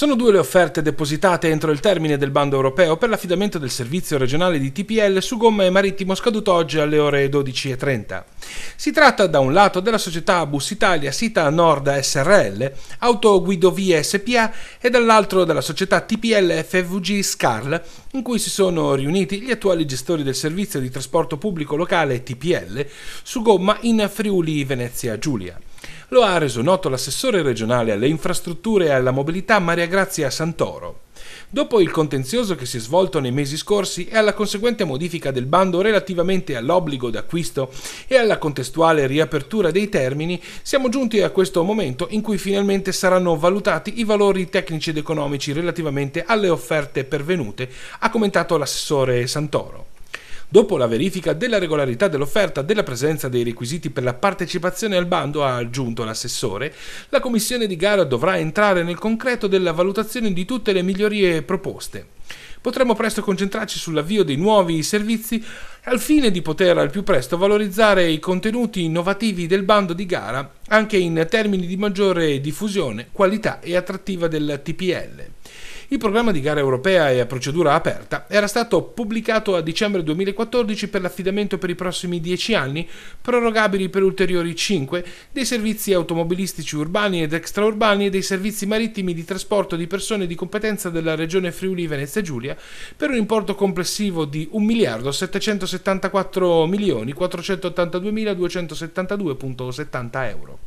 Sono due le offerte depositate entro il termine del bando europeo per l'affidamento del servizio regionale di TPL su gomma e marittimo scaduto oggi alle ore 12.30. Si tratta da un lato della società Bus Italia Sita Nord SRL, Autoguidovie SPA e dall'altro della società TPL FVG Scarl, in cui si sono riuniti gli attuali gestori del servizio di trasporto pubblico locale TPL su gomma in Friuli Venezia Giulia lo ha reso noto l'assessore regionale alle infrastrutture e alla mobilità Maria Grazia Santoro. Dopo il contenzioso che si è svolto nei mesi scorsi e alla conseguente modifica del bando relativamente all'obbligo d'acquisto e alla contestuale riapertura dei termini, siamo giunti a questo momento in cui finalmente saranno valutati i valori tecnici ed economici relativamente alle offerte pervenute, ha commentato l'assessore Santoro dopo la verifica della regolarità dell'offerta della presenza dei requisiti per la partecipazione al bando, ha aggiunto l'assessore, la commissione di gara dovrà entrare nel concreto della valutazione di tutte le migliorie proposte Potremmo presto concentrarci sull'avvio dei nuovi servizi al fine di poter al più presto valorizzare i contenuti innovativi del bando di gara anche in termini di maggiore diffusione, qualità e attrattiva del TPL. Il programma di gara europea e a procedura aperta era stato pubblicato a dicembre 2014 per l'affidamento per i prossimi 10 anni, prorogabili per ulteriori 5, dei servizi automobilistici urbani ed extraurbani e dei servizi marittimi di trasporto di persone di competenza della regione Friuli Venezia Giulia, per un importo complessivo di 1 miliardo 774 milioni 482.272,70 euro.